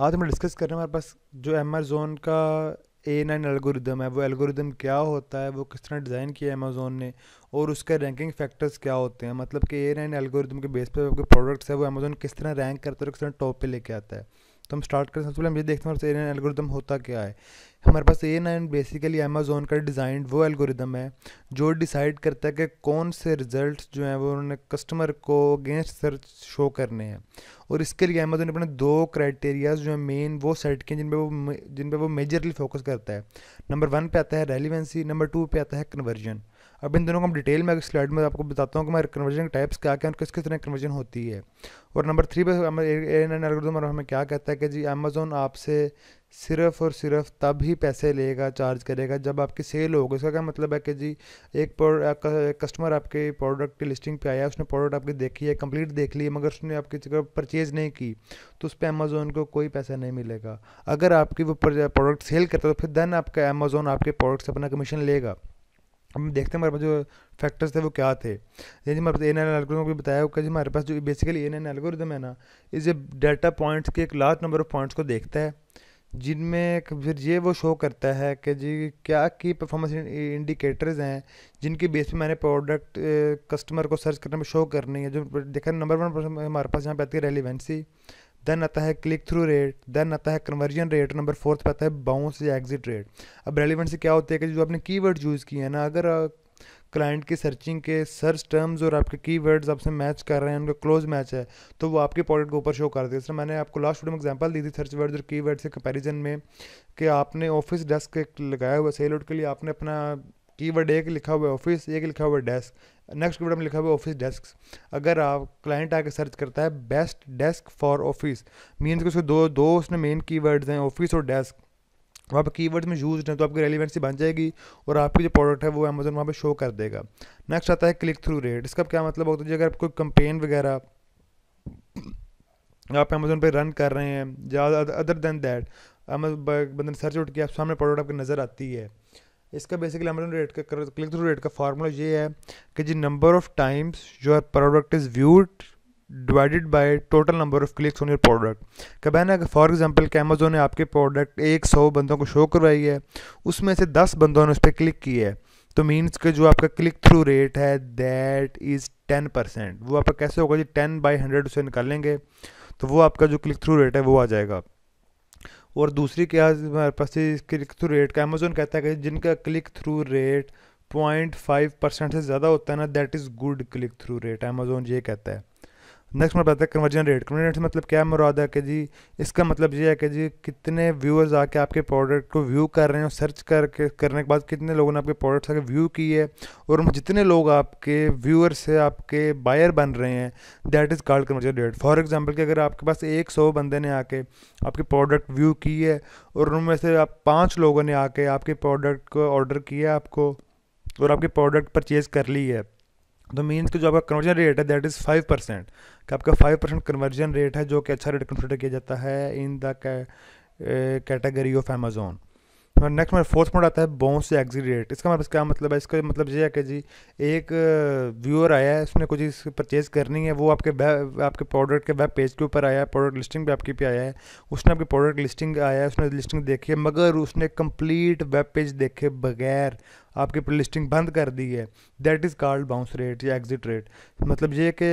आज हम डिस्कस कर रहे हैं हमारे पास जो अमेज़ोन का ए नाइन एल्गोरिदम है वो एल्गोरिदम क्या होता है वो किस तरह डिज़ाइन किया है अमेज़ोन ने और उसके रैंकिंग फैक्टर्स क्या होते हैं मतलब कि ए नाइन एल्गोरिदम के बेस पर आपके प्रोडक्ट्स है वो अमेज़ोन किस तरह रैंक करता है और किस तरह टॉप पे लेके आता है तो हम स्टार्ट करें सबसे पहले हम ये देखते हैं हमारे ए एलगोरिदम होता क्या है हमारे पास ए नाइन बेसिकली अमेजोन का डिज़ाइन वो एल्गोरिदम है जो डिसाइड करता है कि कौन से रिजल्ट जो हैं वो उन्होंने कस्टमर को अगेंस्ट सर्च शो करने हैं और इसके लिए अमेजोन ने अपने दो क्राइटेरियाज जो हैं मेन वो सेट किए जिन पे वो जिन पे वो मेजरली फोकस करता है नंबर वन पे आता है रेलिवेंसी नंबर टू पे आता है कन्वर्जन अब इन दोनों को हम डिटेल में स्लाइड में आपको बताता हूँ कि हमारे कन्वर्जन टाइप्स क्या क्या किस किस तरह कन्वर्जन होती है और नंबर थ्री पर हमें हमें क्या कहता है कि जी अमेजोन आपसे सिर्फ और सिर्फ तब ही पैसे लेगा चार्ज करेगा जब आपकी सेल होगी इसका क्या मतलब है कि जी एक कस्टमर आपके प्रोडक्ट की लिस्टिंग पे आया उसने प्रोडक्ट आपकी देखी है कंप्लीट देख ली है मगर उसने आपकी जगह परचेज़ नहीं की तो उस पर अमेज़ोन को कोई पैसा नहीं मिलेगा अगर आपकी वो प्रोडक्ट सेल करता तो फिर देन आपका अमेज़ोन आपके प्रोडक्ट से अपना कमीशन लेगा हम देखते हैं हमारे पास जो फैक्टर्स थे वो क्या थे जैसे हमारे पास एन एन एल्गोरिज्म को बताया कि हमारे पास जो बेसिकली एन एन एल्गोरिज्म है ना इस डेटा पॉइंट्स के एक लार्ज नंबर ऑफ पॉइंट्स को देखता है जिनमें फिर ये वो शो करता है कि जी क्या की परफॉर्मेंस इंडिकेटर्स हैं जिनके बेस पे मैंने प्रोडक्ट कस्टमर eh, को सर्च करने में शो करनी है जो देखा नंबर वन हमारे पास यहाँ पे आती है रेलिवेंसी देन आता है क्लिक थ्रू रेट देन आता है कन्वर्जन रेट नंबर फोर्थ पे आता है बाउंस या एग्जिट रेट अब रेलिवेंट से क्या होते है कि जो आपने कीवर्ड यूज़ किए हैं ना अगर क्लाइंट की सर्चिंग के सर्च टर्म्स और आपके कीवर्ड्स आपसे मैच कर रहे हैं उनका क्लोज मैच है तो वो आपके प्रोडक्ट के ऊपर शो कर देगा जैसे मैंने आपको लास्ट वीडियो में एग्जांपल दी थी सर्च वर्ड्स और वर्ड्स के कंपैरिजन में कि आपने ऑफिस डेस्क लगाया हुआ सेल के लिए आपने अपना कीवर्ड एक लिखा हुआ है ऑफिस एक लिखा हुआ है डेस्क नेक्स्ट कीवर्ड में लिखा हुआ है ऑफिस डेस्क अगर आप क्लाइंट आके सर्च करता है best desk for office means उसके दो दो उसने मेन कीवर्ड्स हैं ऑफिस और डेस्क वहाँ पर कीवर्ड्स में यूज हैं तो आपकी रेलिवेंसी बन जाएगी और आपकी जो प्रोडक्ट है वो अमेजन वहाँ पर शो कर देगा नेक्स्ट आता है क्लिक थ्रू रेट इसका क्या मतलब होता है अगर आप कोई कंपेन वगैरह आप अमेजोन पे रन कर रहे हैं या अदर देन दैट अमेजन बंदन सर्च उठ के आप सामने प्रोडक्ट आपकी नज़र आती है इसका बेसिकली हम लोग रेट का क्लिक थ्रू रेट का फार्मूला ये है कि जी number of times your product is viewed divided by total number of clicks on your product का ना है फॉर एग्जांपल कि अमेजोन ने आपके प्रोडक्ट एक सौ बंदों को शो करवाई है उसमें से दस बंदों ने उस पर क्लिक की है तो मीन्स के जो आपका क्लिक थ्रू रेट है दैट इज़ टेन परसेंट वो आपका कैसे होगा जी टेन बाई हंड्रेड उसे निकालेंगे तो वो आपका जो क्लिक थ्रू रेट है वो आ जाएगा और दूसरी क्या हमारे पास क्लिक थ्रू रेट का अमेजोन कहता है कि जिनका click through rate point five percent से ज़्यादा होता है ना that is good click through rate Amazon ये कहता है नेक्स्ट मैं बताते हैं कन्वर्जन रेट कन्वर्जन रेट मतलब क्या मुराद है कि जी इसका मतलब ये है कि जी कितने व्यूअर्स आके आपके प्रोडक्ट को व्यू कर रहे हैं सर्च करके करने के बाद कितने लोगों ने आपके प्रोडक्ट्स आके व्यू की है और जितने लोग आपके व्यूअर से आपके बायर बन रहे हैं that is called conversion rate for example कि अगर आपके पास एक सौ बंदे ने आके आपके प्रोडक्ट व्यू की है और उनमें से आप पाँच लोगों ने आके आपके प्रोडक्ट को ऑर्डर किया आपको और आपके प्रोडक्ट परचेज़ कर ली है तो मीन्स कि जो आपका कन्वर्जन रेट है दैट इज़ फाइव परसेंट कि आपका फाइव परसेंट कन्वर्जन रेट है जो कि अच्छा रेट कंसिडर किया जाता है in the category of Amazon next हाँ, हमारा फोर्थ पॉइंट आता है बाउंस एग्जिट रेट इसका हमारे मतलब, क्या मतलब है इसका मतलब ये है कि जी एक व्यूअर आया है उसने कुछ चीज़ परचेज़ करनी है वो आपके वेब आपके प्रोडक्ट के वेब पेज के ऊपर आया है प्रोडक्ट लिस्टिंग भी आपकी पे आया है उसने आपकी प्रोडक्ट लिस्टिंग आया है उसने लिस्टिंग देखी है मगर उसने कंप्लीट वेब पेज देखे बगैर आपकी लिस्टिंग बंद कर दी है that is called bounce rate या एग्जिट रेट मतलब ये कि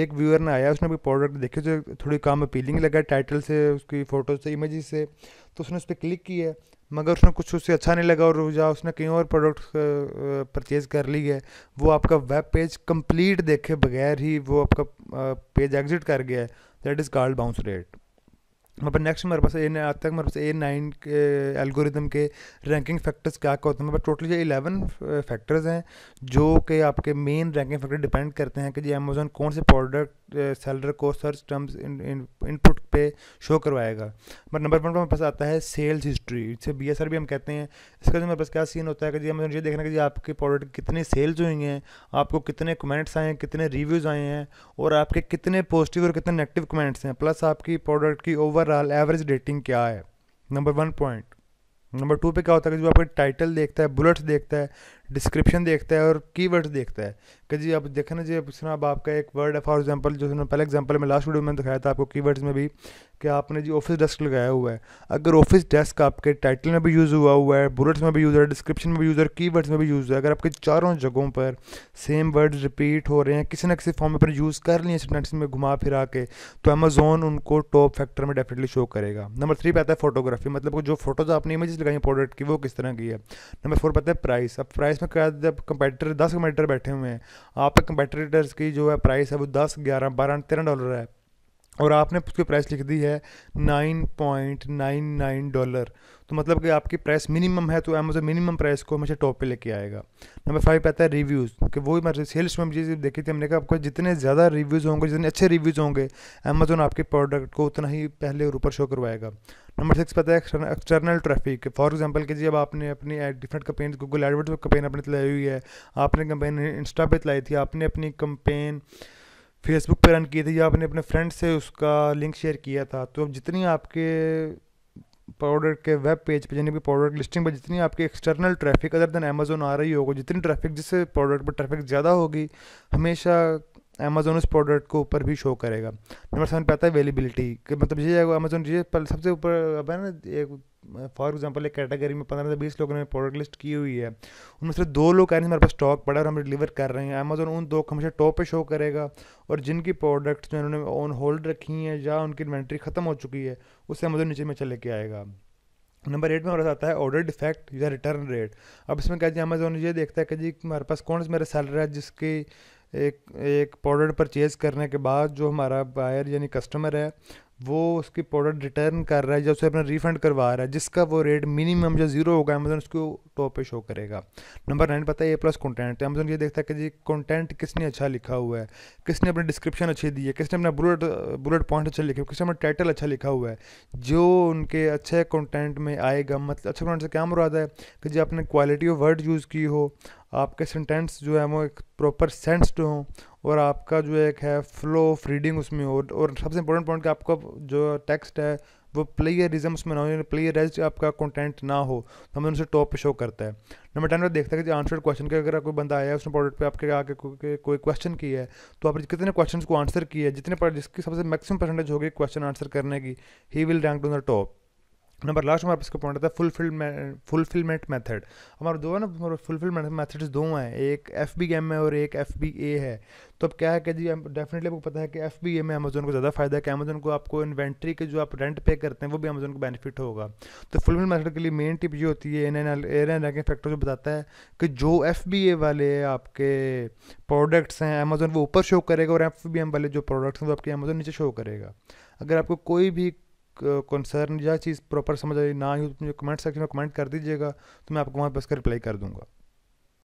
एक व्यूअर ने आया उसने भी प्रोडक्ट देखे जो थोड़ी काम अपीलिंग लगा टाइटल से उसकी फ़ोटो से इमेज से तो उसने उस पर क्लिक किया मगर उसने कुछ उससे अच्छा नहीं लगा और या उसने कहीं और प्रोडक्ट परचेज़ कर ली है वो आपका वेब पेज कंप्लीट देखे बगैर ही वो आपका पेज एग्जिट कर गया है that is called bounce rate पर नेक्स्ट मेरे पास ए आज तक मेरे पास ए नाइन के एल्गोरिदम के रैंकिंग फैक्टर्स क्या क्या होते हैं मेरे टोटल ये इलेवन फैक्टर्स हैं जो कि आपके मेन रैंकिंग फैक्टर डिपेंड करते हैं कि जी अमेज़ोन कौन से प्रोडक्ट सेलर को सर्च टर्म्स इनपुट पे शो करवाएगा बट नंबर वन पर हमारे पास आता है सेल्स हिस्ट्री इसे बी एस आर भी हम कहते हैं इसका जो हमारे पास क्या सीन होता है कि जी हमें ये देखना कि जी आपके प्रोडक्ट कितनी सेल्स हुई हैं आपको कितने कमेंट्स आए हैं कितने रिव्यूज़ आए हैं और आपके कितने पॉजिटिव और कितने नेगेटिव कमेंट्स हैं प्लस आपकी प्रोडक्ट की ओवरऑल एवरेज रेटिंग क्या है number one point number two पे क्या होता है कि जो आपका टाइटल देखता है बुलेट्स देखता है डिस्क्रिप्शन देखता है और कीवर्ड्स देखता है कि जी आप देखें ना जी सुना अब आपका एक वर्ड है फॉर एग्जांपल जो सुना पहले एग्जांपल में लास्ट वीडियो में दिखाया था आपको कीवर्ड्स में भी कि आपने जी ऑफिस डेस्क लगाया हुआ है अगर ऑफिस डेस्क आपके टाइटल में भी यूज़ हुआ हुआ है बुलेट्स में भी यूज़ है डिस्क्रिप्शन में भी यूज़ है की में भी यूज़ है अगर आपके चारों जगहों पर सेम वर्ड रिपीट हो रहे हैं किसी ना किसी फॉर्म में अपने यूज़ कर लिए स्टूडेंट्स में घुमा फिरा के तो अमेजोन उनको टॉप फैक्टर में डेफिनेटली शो करेगा नंबर थ्री पे आता है फोटोग्राफी मतलब जो फोटोज़ आपने इमेज लगाई प्रोडक्ट की वो किस तरह की है नंबर फोर पता है प्राइस अब प्राइस उसमें क्या कंपेटर दस कंपेटर बैठे हुए हैं आप कंपेटर्स की जो है प्राइस है वो दस ग्यारह बारह तेरह डॉलर है और आपने उसकी प्राइस लिख दी है nine point nine nine dollar तो मतलब कि आपकी प्राइस मिनिमम है तो अमेजोन मिनिमम प्राइस को हमेशा टॉप पे लेके आएगा नंबर फाइव आता है रिव्यूज़ कि वो मैं सेल्स में चीज़ देखी थी हमने कहा आपको जितने ज़्यादा रिव्यूज़ होंगे जितने अच्छे रिव्यूज़ होंगे अमेजोन आपके प्रोडक्ट को उतना ही पहले और ऊपर शो करवाएगा नंबर सिक्स पता है एक्सटर्नल ट्रैफिक फॉर एग्जांपल कि जी अब आपने अपनी डिफरेंट कंपेन गूगल एडवर्ट पर कंपेन अपने चलाई हुई है आपने कंपेन इंस्टा पे चलाई थी आपने अपनी कंपेन फेसबुक पे रन की थी या आपने अपने फ्रेंड से उसका लिंक शेयर किया था तो अब जितनी आपके प्रोडक्ट के वेब पेज पे यानी कि प्रोडक्ट लिस्टिंग पर जितनी आपकी external traffic other than Amazon आ रही होगी जितनी ट्रैफिक जिस प्रोडक्ट पर ट्रैफिक ज़्यादा होगी हमेशा अमेजोन उस प्रोडक्ट को ऊपर भी शो करेगा नंबर सेवन पे आता है अवेलेबिलिटी मतलब ये अमेजोन ये पर सबसे ऊपर अब है ना एक फॉर एग्जांपल एक कैटेगरी में पंद्रह से बीस लोगों ने प्रोडक्ट लिस्ट की हुई है उनमें से दो लोग कह रहे हैं हमारे पास स्टॉक पड़ा और हम डिलीवर कर रहे हैं अमेजोन उन दो हमेशा टॉप पे शो करेगा और जिनकी प्रोडक्ट्स जो उन्होंने ऑन होल्ड रखी हैं या उनकी इन्वेंट्री खत्म हो चुकी है उससे अमेजोन नीचे में चले के आएगा नंबर एट में हमारे आता है ऑर्डर डिफेक्ट या रिटर्न रेट अब इसमें कहते हैं अमेजोन ये देखता है कि जी हमारे पास कौन सा मेरा सेलर है जिसकी एक एक प्रोडक्ट परचेज़ करने के बाद जो हमारा बायर यानी कस्टमर है वो उसकी प्रोडक्ट रिटर्न कर रहा है जब उसे अपना रिफंड करवा रहा है जिसका वो रेट मिनिमम जो जीरो होगा अमेजोन उसको टॉप पे शो करेगा नंबर नाइन पता है ए प्लस कंटेंट अमेजोन ये देखता है कि जी कंटेंट किसने अच्छा लिखा हुआ है किसने अपनी डिस्क्रिप्शन अच्छी दी है किसने अपना बुलेट बुलेट पॉइंट अच्छे लिखे किसने अपना टाइटल अच्छा लिखा हुआ है जो उनके अच्छे कॉन्टेंट में आएगा मतलब अच्छे कॉन्टेंट से क्या मुराद है कि जी आपने क्वालिटी ऑफ वर्ड यूज़ की हो आपके सेंटेंस जो है वो एक प्रॉपर सेंस हों और आपका जो एक है फ्लो ऑफ रीडिंग उसमें हो और सबसे इंपॉर्टेंट पॉइंट कि आपका जो टेक्स्ट है वो प्लेयरिज्म उसमें ना हो प्लेयर रेज आपका कंटेंट ना हो तो हमें उनसे टॉप पे शो करता है नंबर टेन पर देखता है कि आंसर क्वेश्चन का अगर कोई बंदा आया है उसने प्रोडक्ट पे आपके आके कोई क्वेश्चन किया है तो आपने कितने क्वेश्चन को आंसर किया है जितने पर जिसकी सबसे मैक्सिमम परसेंटेज होगी क्वेश्चन आंसर करने की ही will rank to the top number last हमारे पास का पॉइंट आता है फुलफिल फुलफिलमेंट मेथड हमारा दो है ना फुलफिलमेंट मेथड्स दो हैं एक एफ बी एम है और एक एफ बी ए है तो अब क्या है कि जी डेफिनेटली आपको पता है कि एफ बी ए में अमेजोन को ज़्यादा फायदा है कि अमेजोन को आपको इन्वेंट्री के जो आप रेंट पे करते हैं वो भी अमेजोन को बेनिफिट होगा तो फुलफिल मेथड के लिए मेन टिप ये होती है N N L N N ranking factor जो बताता है कि जो एफ बी ए वाले आपके प्रोडक्ट्स हैं अमेजोन वो ऊपर शो करेगा और एफ बी एम वाले जो प्रोडक्ट्स हैं वो आपके अमेजोन नीचे शो करेगा अगर आपको कोई भी कंसर्न या चीज़ प्रॉपर समझ आई ना ही तो मुझे कमेंट सेक्शन में कमेंट कर दीजिएगा तो मैं आपको वहाँ पर उसका रिप्लाई कर दूँगा